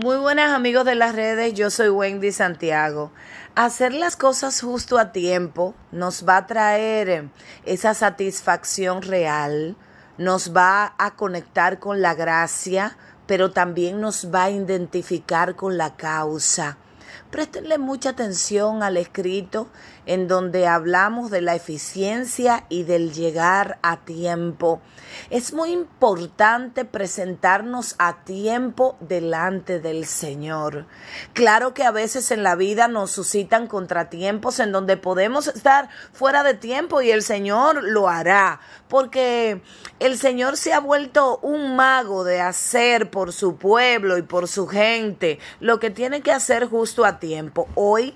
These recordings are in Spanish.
Muy buenas amigos de las redes, yo soy Wendy Santiago. Hacer las cosas justo a tiempo nos va a traer eh, esa satisfacción real, nos va a conectar con la gracia, pero también nos va a identificar con la causa. Préstenle mucha atención al escrito en donde hablamos de la eficiencia y del llegar a tiempo. Es muy importante presentarnos a tiempo delante del Señor. Claro que a veces en la vida nos suscitan contratiempos en donde podemos estar fuera de tiempo y el Señor lo hará, porque el Señor se ha vuelto un mago de hacer por su pueblo y por su gente lo que tiene que hacer justo a tiempo, hoy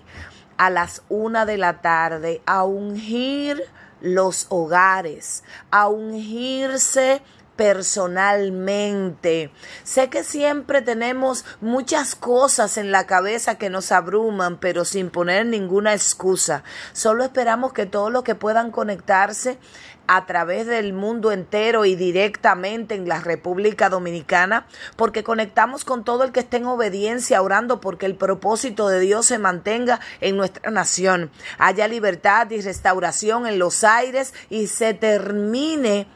a las una de la tarde, a ungir los hogares, a ungirse personalmente. Sé que siempre tenemos muchas cosas en la cabeza que nos abruman, pero sin poner ninguna excusa. Solo esperamos que todos los que puedan conectarse a través del mundo entero y directamente en la República Dominicana, porque conectamos con todo el que esté en obediencia, orando porque el propósito de Dios se mantenga en nuestra nación, haya libertad y restauración en los aires y se termine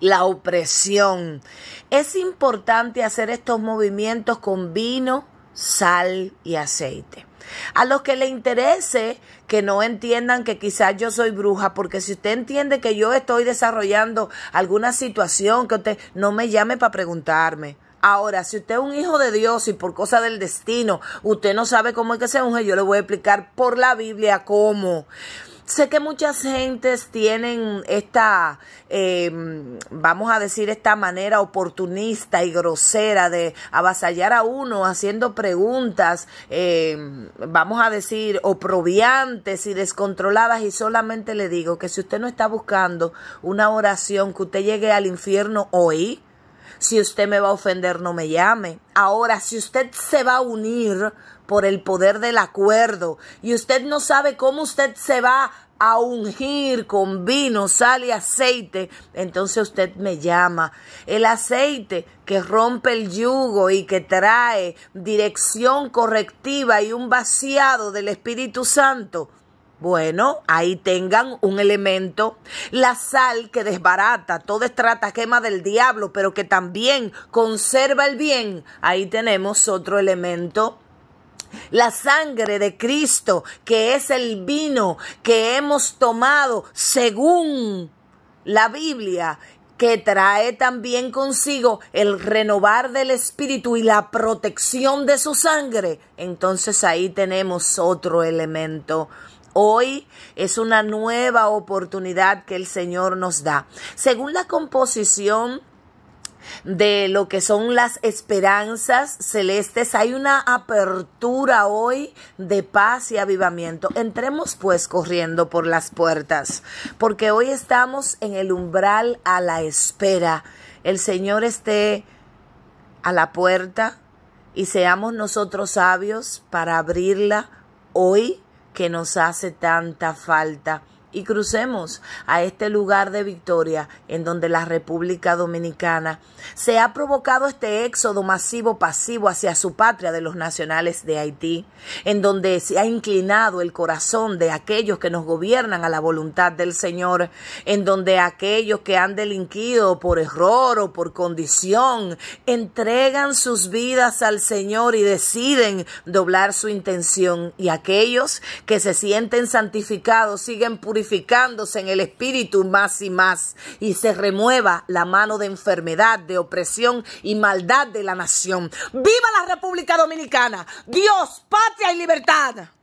la opresión. Es importante hacer estos movimientos con vino, sal y aceite. A los que le interese que no entiendan que quizás yo soy bruja, porque si usted entiende que yo estoy desarrollando alguna situación, que usted no me llame para preguntarme. Ahora, si usted es un hijo de Dios y por cosa del destino, usted no sabe cómo es que se unge, yo le voy a explicar por la Biblia cómo. Sé que muchas gentes tienen esta, em, vamos a decir, esta manera oportunista y grosera de avasallar a uno haciendo preguntas, em, vamos a decir, oprobiantes y descontroladas. Y solamente le digo que si usted no está buscando una oración que usted llegue al infierno hoy, si usted me va a ofender, no me llame. Ahora, si usted se va a unir por el poder del acuerdo y usted no sabe cómo usted se va a ungir con vino, sal y aceite, entonces usted me llama. El aceite que rompe el yugo y que trae dirección correctiva y un vaciado del Espíritu Santo bueno, ahí tengan un elemento. La sal que desbarata toda estratagema del diablo, pero que también conserva el bien. Ahí tenemos otro elemento. La sangre de Cristo, que es el vino que hemos tomado según la Biblia, que trae también consigo el renovar del espíritu y la protección de su sangre. Entonces ahí tenemos otro elemento Hoy es una nueva oportunidad que el Señor nos da. Según la composición de lo que son las esperanzas celestes. Hay una apertura hoy de paz y avivamiento. Entremos pues corriendo por las puertas, porque hoy estamos en el umbral a la espera. El Señor esté a la puerta y seamos nosotros sabios para abrirla hoy que nos hace tanta falta y crucemos a este lugar de victoria en donde la República Dominicana se ha provocado este éxodo masivo pasivo hacia su patria de los nacionales de Haití, en donde se ha inclinado el corazón de aquellos que nos gobiernan a la voluntad del Señor, en donde aquellos que han delinquido por error o por condición entregan sus vidas al Señor y deciden doblar su intención y aquellos que se sienten santificados siguen purificados purificándose en el espíritu más y más, y se remueva la mano de enfermedad, de opresión y maldad de la nación. ¡Viva la República Dominicana! Dios, patria y libertad.